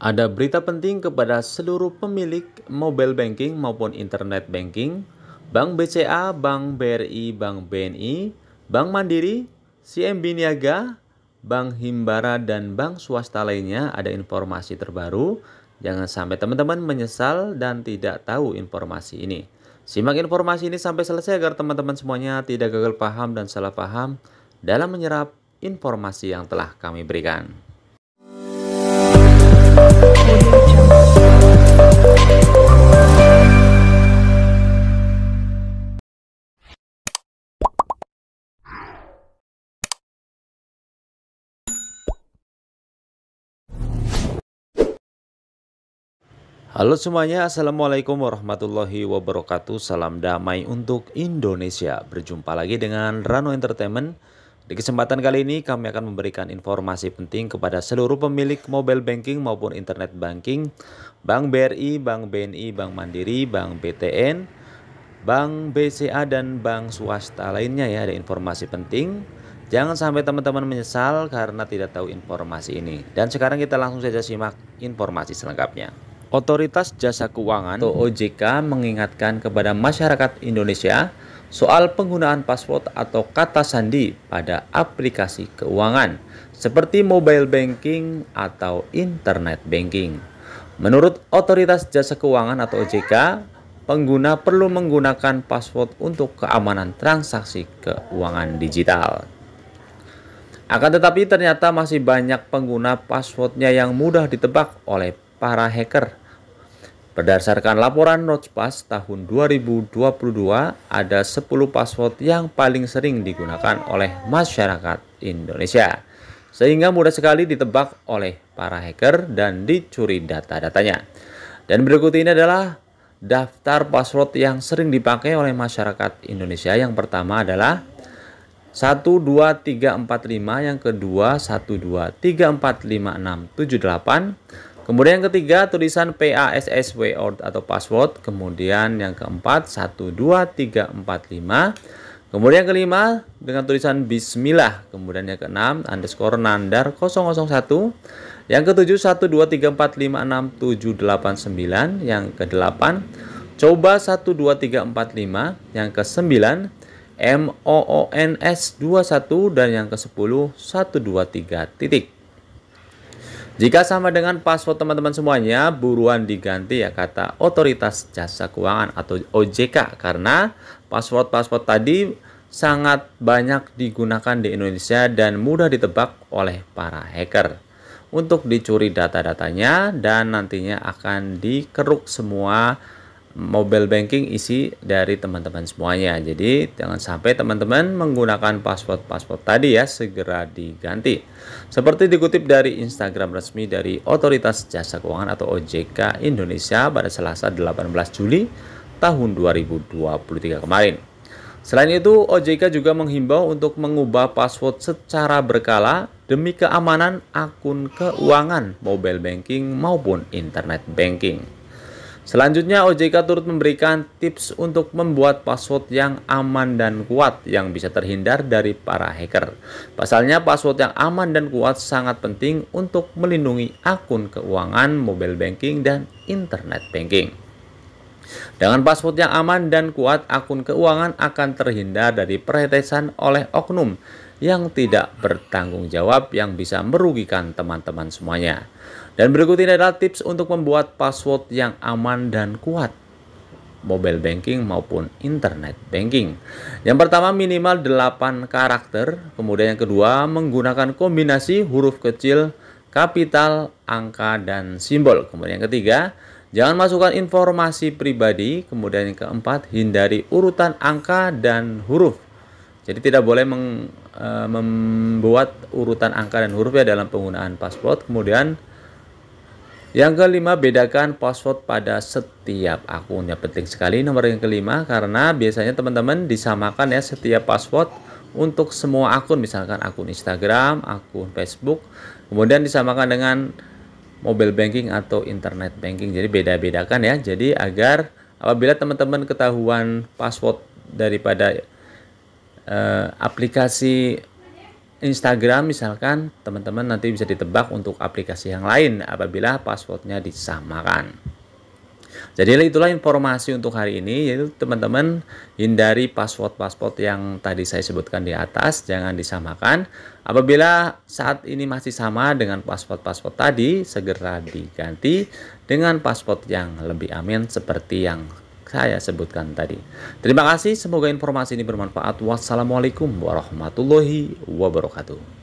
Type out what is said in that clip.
Ada berita penting kepada seluruh pemilik mobile banking maupun internet banking, Bank BCA, Bank BRI, Bank BNI, Bank Mandiri, CMB Niaga, Bank Himbara, dan bank swasta lainnya ada informasi terbaru. Jangan sampai teman-teman menyesal dan tidak tahu informasi ini. Simak informasi ini sampai selesai agar teman-teman semuanya tidak gagal paham dan salah paham dalam menyerap informasi yang telah kami berikan. Halo semuanya, Assalamualaikum warahmatullahi wabarakatuh Salam damai untuk Indonesia Berjumpa lagi dengan Rano Entertainment Di kesempatan kali ini kami akan memberikan informasi penting kepada seluruh pemilik mobile banking maupun internet banking Bank BRI, Bank BNI, Bank Mandiri, Bank BTN, Bank BCA dan Bank swasta lainnya ya Ada informasi penting Jangan sampai teman-teman menyesal karena tidak tahu informasi ini Dan sekarang kita langsung saja simak informasi selengkapnya Otoritas Jasa Keuangan atau OJK mengingatkan kepada masyarakat Indonesia soal penggunaan password atau kata sandi pada aplikasi keuangan seperti mobile banking atau internet banking. Menurut Otoritas Jasa Keuangan atau OJK, pengguna perlu menggunakan password untuk keamanan transaksi keuangan digital. Akan tetapi ternyata masih banyak pengguna passwordnya yang mudah ditebak oleh para hacker Berdasarkan laporan Notchpass tahun 2022, ada 10 password yang paling sering digunakan oleh masyarakat Indonesia. Sehingga mudah sekali ditebak oleh para hacker dan dicuri data-datanya. Dan berikut ini adalah daftar password yang sering dipakai oleh masyarakat Indonesia. Yang pertama adalah 12345, yang kedua 12345678, Kemudian yang ketiga tulisan PASSW atau password. Kemudian yang keempat 12345. Kemudian yang kelima dengan tulisan bismillah. Kemudian yang keenam underscore nandar 001. Yang ketujuh 123456789. Yang kedelapan coba 12345. Yang kesembilan MOONS 21 dan yang ke-10 123 titik. Jika sama dengan password teman-teman semuanya, buruan diganti ya kata otoritas jasa keuangan atau OJK karena password-password tadi sangat banyak digunakan di Indonesia dan mudah ditebak oleh para hacker untuk dicuri data-datanya dan nantinya akan dikeruk semua mobile banking isi dari teman-teman semuanya. Jadi jangan sampai teman-teman menggunakan password-password tadi ya segera diganti. Seperti dikutip dari Instagram resmi dari Otoritas Jasa Keuangan atau OJK Indonesia pada Selasa 18 Juli tahun 2023 kemarin. Selain itu, OJK juga menghimbau untuk mengubah password secara berkala demi keamanan akun keuangan, mobile banking maupun internet banking. Selanjutnya, OJK turut memberikan tips untuk membuat password yang aman dan kuat yang bisa terhindar dari para hacker. Pasalnya, password yang aman dan kuat sangat penting untuk melindungi akun keuangan, mobile banking, dan internet banking. Dengan password yang aman dan kuat, akun keuangan akan terhindar dari peretesan oleh oknum yang tidak bertanggung jawab yang bisa merugikan teman-teman semuanya. Dan berikut ini adalah tips untuk membuat password yang aman dan kuat mobile banking maupun internet banking. Yang pertama minimal 8 karakter, kemudian yang kedua menggunakan kombinasi huruf kecil, kapital, angka dan simbol. Kemudian yang ketiga, jangan masukkan informasi pribadi, kemudian yang keempat hindari urutan angka dan huruf. Jadi tidak boleh meng, e, membuat urutan angka dan huruf ya dalam penggunaan password. Kemudian yang kelima bedakan password pada setiap akun. Ya penting sekali nomor yang kelima karena biasanya teman-teman disamakan ya setiap password untuk semua akun misalkan akun Instagram, akun Facebook. Kemudian disamakan dengan mobile banking atau internet banking. Jadi beda-bedakan ya. Jadi agar apabila teman-teman ketahuan password daripada uh, aplikasi Instagram misalkan teman-teman nanti bisa ditebak untuk aplikasi yang lain apabila passwordnya disamakan. Jadi itulah informasi untuk hari ini yaitu teman-teman hindari password-password yang tadi saya sebutkan di atas jangan disamakan. Apabila saat ini masih sama dengan password-password tadi segera diganti dengan password yang lebih aman seperti yang saya sebutkan tadi. Terima kasih, semoga informasi ini bermanfaat. Wassalamualaikum warahmatullahi wabarakatuh.